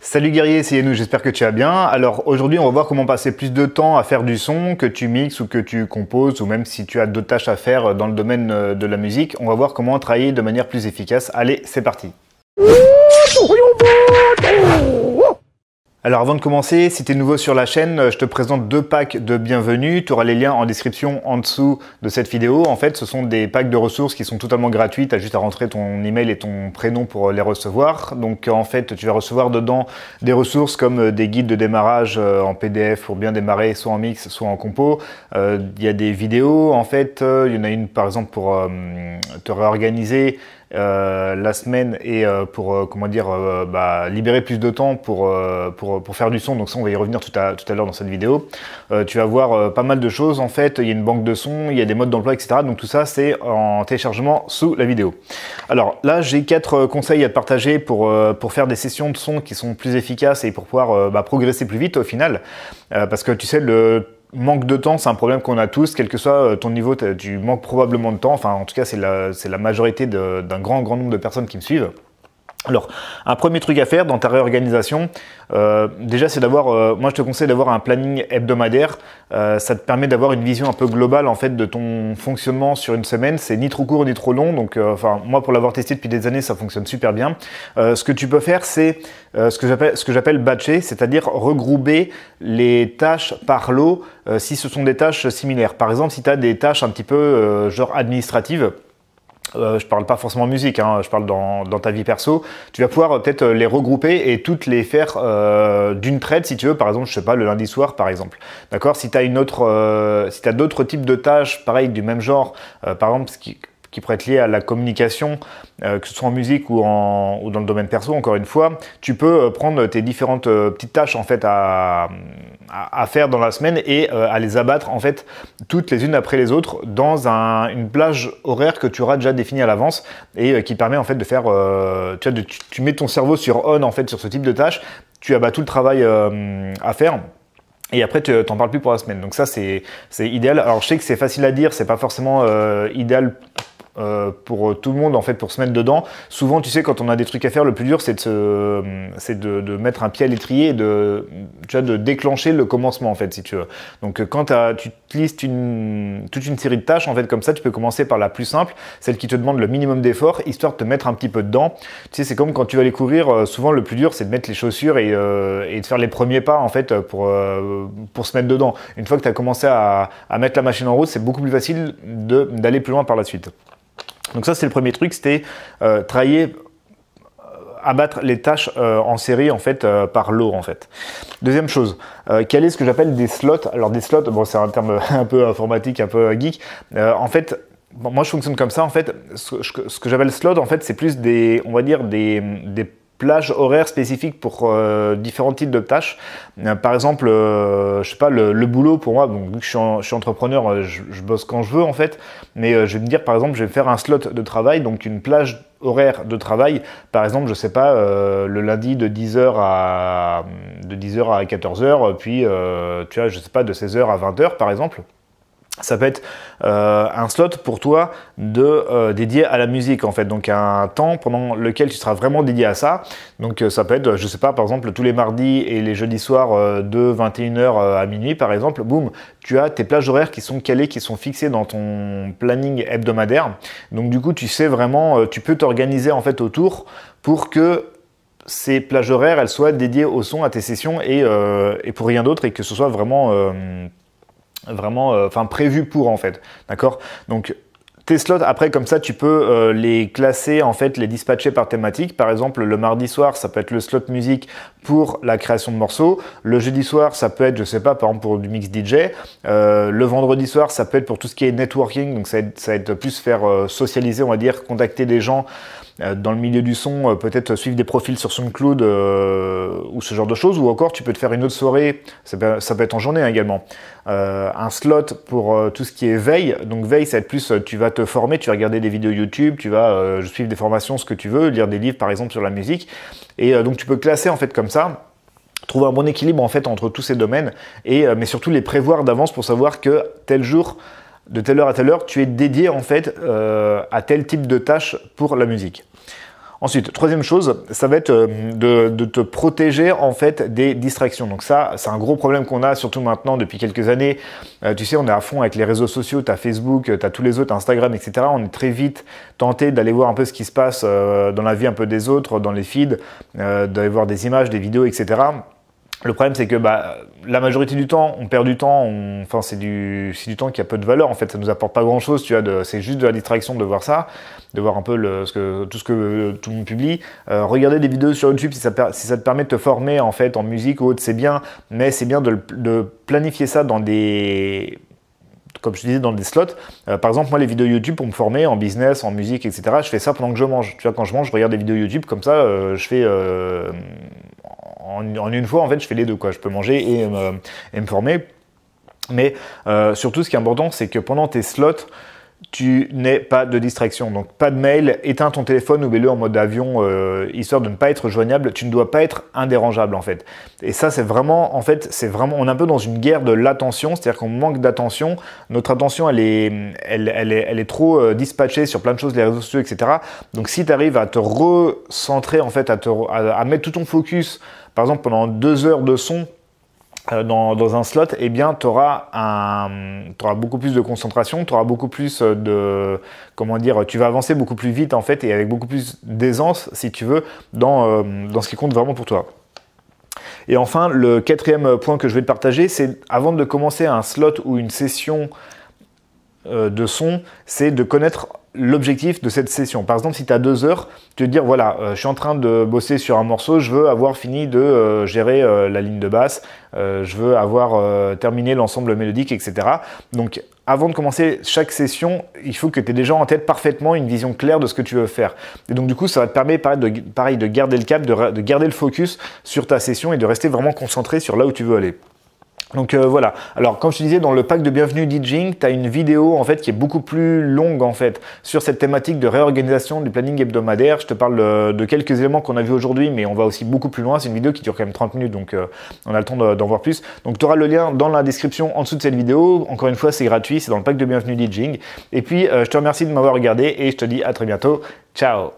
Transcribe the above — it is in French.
Salut guerrier, c'est nous, j'espère que tu vas bien. Alors aujourd'hui on va voir comment passer plus de temps à faire du son, que tu mixes ou que tu composes, ou même si tu as d'autres tâches à faire euh, dans le domaine euh, de la musique, on va voir comment travailler de manière plus efficace. Allez, c'est parti. Alors avant de commencer, si tu es nouveau sur la chaîne, euh, je te présente deux packs de bienvenue. Tu auras les liens en description en dessous de cette vidéo. En fait, ce sont des packs de ressources qui sont totalement gratuits. Tu as juste à rentrer ton email et ton prénom pour euh, les recevoir. Donc euh, en fait, tu vas recevoir dedans des ressources comme des guides de démarrage en PDF pour bien démarrer, soit en mix, soit en compo. Il y a des vidéos, en fait, il y en a une par exemple pour te réorganiser euh, la semaine et euh, pour euh, comment dire bah, libérer plus de temps pour, pour, faire du son. Donc ça, on va y revenir tout à, l'heure dans cette vidéo. tu vas voir pas mal de choses. En fait, il y a une banque de sons, il y a des modes d'emploi, etc. Donc tout ça, c'est en téléchargement sous la vidéo. Alors là, j'ai quatre conseils à te partager pour, pour faire des sessions de son qui sont plus efficaces et pour pouvoir bah, progresser plus vite au final. parce que tu sais, le manque de temps, c'est un problème qu'on a tous, quel que soit euh, ton niveau, tu manques probablement de temps. Enfin, en tout cas, c'est la, la majorité d'un grand, grand nombre de personnes qui me suivent. Alors, un premier truc à faire dans ta réorganisation, euh, déjà c'est d'avoir, euh, moi je te conseille d'avoir un planning hebdomadaire. Euh, ça te permet d'avoir une vision un peu globale en fait de ton fonctionnement sur une semaine. C'est ni trop court ni trop long. Donc, enfin moi pour l'avoir testé depuis des années, ça fonctionne super bien. ce que tu peux faire, c'est ce que j'appelle ce que j'appelle batcher, c'est-à-dire regrouper les tâches par lot si ce sont des tâches similaires. Par exemple, si tu as des tâches un petit peu genre administratives euh, je parle pas forcément musique, hein, je parle dans, dans, ta vie perso, tu vas pouvoir euh, peut-être euh, les regrouper et toutes les faire euh, d'une traite si tu veux, par exemple, je sais pas, le lundi soir par exemple. D'accord Si tu as une autre, si tu d'autres types de tâches, pareil, du même genre, par exemple, ce qui, qui pourrait être lié à la communication, que ce soit en musique ou, en, ou dans le domaine perso, encore une fois, tu peux prendre tes différentes petites tâches en fait à, à, faire dans la semaine et euh, à les abattre en fait toutes les unes après les autres dans une plage horaire que tu auras déjà définie à l'avance et euh, qui permet en fait de faire, euh, tu, de, tu, mets ton cerveau sur on en fait sur ce type de tâche, tu abats tout le travail à faire. Et après, tu t'en parles plus pour la semaine. Donc ça, c'est idéal. Alors, je sais que c'est facile à dire, c'est pas forcément idéal euh, pour euh, tout le monde en fait pour se mettre dedans. Souvent, tu sais, quand on a des trucs à faire, le plus dur c'est de, se, euh, c'est de, mettre un pied à l'étrier et de, tu vois, de déclencher le commencement en fait, si tu veux. Donc, quand tu te listes une, toute une série de tâches en fait comme ça, tu peux commencer par la plus simple, celle qui te demande le minimum d'effort, histoire de te mettre un petit peu dedans. Tu sais, c'est comme quand tu vas aller courir, souvent le plus dur c'est de mettre les chaussures et, de faire les premiers pas en fait pour, pour se mettre dedans. Une fois que tu as commencé à, à mettre la machine en route, c'est beaucoup plus facile d'aller plus loin par la suite. Donc ça, c'est le premier truc, c'était euh, travailler euh, abattre les tâches euh, en série en fait par l'eau, en fait. Deuxième chose, quel est ce que j'appelle des slots Alors des slots, bon c'est un terme un peu informatique, un peu geek. en fait, moi je fonctionne comme ça en fait. Ce, que j'appelle slot en fait, c'est plus des, on va dire des, des plage horaire spécifique pour euh, différents types de tâches. Euh, par exemple, euh, je sais pas, le, boulot pour moi, vu que je suis, entrepreneur, je, bosse quand je veux en fait, mais je vais me dire par exemple, je vais faire un slot de travail, donc une plage horaire de travail, par exemple, je sais pas, le lundi de 10h à, de 10h à 14h, puis tu vois, je sais pas, de 16h à 20h par exemple ça peut être euh, un slot pour toi de euh, dédié à la musique en fait, donc un temps pendant lequel tu seras vraiment dédié à ça. Donc euh, ça peut être, je sais pas, par exemple tous les mardis et les jeudis soirs de 21h à minuit par exemple, boum, tu as tes plages horaires qui sont calées, qui sont fixées dans ton planning hebdomadaire. Donc du coup tu sais vraiment, tu peux t'organiser en fait autour pour que ces plages horaires elles soient dédiées au son, à tes sessions et pour rien d'autre et que ce soit vraiment vraiment euh, enfin prévu pour en fait. D'accord Donc tes slots, après, comme ça, tu peux euh, les classer, en fait, les dispatcher par thématique. Par exemple, le mardi soir, ça peut être le slot musique pour la création de morceaux. Le jeudi soir, ça peut être, je sais pas, par exemple, pour du mix DJ. Euh, le vendredi soir, ça peut être pour tout ce qui est networking. Donc, ça va être, ça plus faire socialiser, on va dire, contacter des gens euh, dans le milieu du son, euh, peut-être suivre des profils sur SoundCloud euh, ou ce genre de choses, ou encore tu peux te faire une autre soirée, ça peut, être en journée hein, également, un slot pour tout ce qui est veille. Donc veille, ça va être plus, tu vas te former, tu vas regarder des vidéos YouTube, tu vas suivre des formations, ce que tu veux, lire des livres par exemple sur la musique, et donc tu peux classer en fait comme ça trouver un bon équilibre en fait entre tous ces domaines et mais surtout les prévoir d'avance pour savoir que tel jour de telle heure à telle heure, tu es dédié en fait euh, à tel type de tâche pour la musique. Ensuite, troisième chose, ça va être euh, de, te protéger en fait des distractions. Donc ça, c'est un gros problème qu'on a surtout maintenant depuis quelques années. Euh, tu sais, on est à fond avec les réseaux sociaux, tu as Facebook, tu as tous les autres, Instagram, etc. On est très vite tenté d'aller voir un peu ce qui se passe dans la vie un peu des autres, dans les feeds, d'aller voir des images, des vidéos, etc. Le problème, c'est que bah, la majorité du temps, on perd du temps. Enfin, c'est du... du temps qui a peu de valeur. En fait, ça nous apporte pas grand-chose. Tu vois, de... c'est juste de la distraction de voir ça, de voir un peu ce que... tout ce que euh, tout le monde publie. Euh, regarder des vidéos sur YouTube, si ça, si ça, te permet de te former en fait en musique ou autre, c'est bien. Mais c'est bien de, de planifier ça dans des comme je disais, dans des slots. Euh, par exemple, moi, les vidéos YouTube pour me former en business, en musique, etc., je fais ça pendant que je mange. Tu vois, quand je mange, je regarde des vidéos YouTube, comme ça, je fais en, une fois, en fait, je fais les deux. Quoi. Je peux manger et, euh, me former. Mais euh, surtout, ce qui est important, c'est que pendant tes slots, tu n'es pas de distraction. Donc pas de mail, éteins ton téléphone ou mets-le en mode avion, euh, histoire de ne pas être joignable. Tu ne dois pas être indérangeable en fait. Et ça c'est vraiment, en fait, c'est vraiment, on est un peu dans une guerre de l'attention, c'est-à-dire qu'on manque d'attention. Notre attention elle est, elle, est, trop euh, dispatchée sur plein de choses, les réseaux sociaux, etc. Donc si tu arrives à te recentrer en fait, à, te, à, à mettre tout ton focus, par exemple pendant deux heures de son, euh, dans, un slot, eh bien, tu auras, auras, beaucoup plus de concentration, tu auras beaucoup plus euh, de... Comment dire Tu vas avancer beaucoup plus vite, en fait, et avec beaucoup plus d'aisance, si tu veux, dans, euh, dans ce qui compte vraiment pour toi. Et enfin, le quatrième point que je vais te partager, c'est avant de commencer un slot ou une session euh, de son, c'est de connaître l'objectif de cette session. Par exemple, si tu as deux heures, tu te dire, voilà, euh, je suis en train de bosser sur un morceau, je veux avoir fini de euh, gérer la ligne de basse, je veux avoir terminé l'ensemble mélodique, etc. Donc, avant de commencer chaque session, il faut que tu aies déjà en tête parfaitement une vision claire de ce que tu veux faire. Et donc, du coup, ça va te permettre, pareil, de garder le cap, de garder le focus sur ta session et de rester vraiment concentré sur là où tu veux aller. Donc euh, voilà. Alors comme je te disais dans le pack de bienvenue DJing, tu as une vidéo en fait qui est beaucoup plus longue en fait sur cette thématique de réorganisation du planning hebdomadaire. Je te parle euh, de quelques éléments qu'on a vu aujourd'hui mais on va aussi beaucoup plus loin, c'est une vidéo qui dure quand même 30 minutes donc euh, on a le temps d'en voir plus. Donc tu auras le lien dans la description en dessous de cette vidéo. Encore une fois, c'est gratuit, c'est dans le pack de bienvenue DJing. Et puis je te remercie de m'avoir regardé et je te dis à très bientôt. Ciao.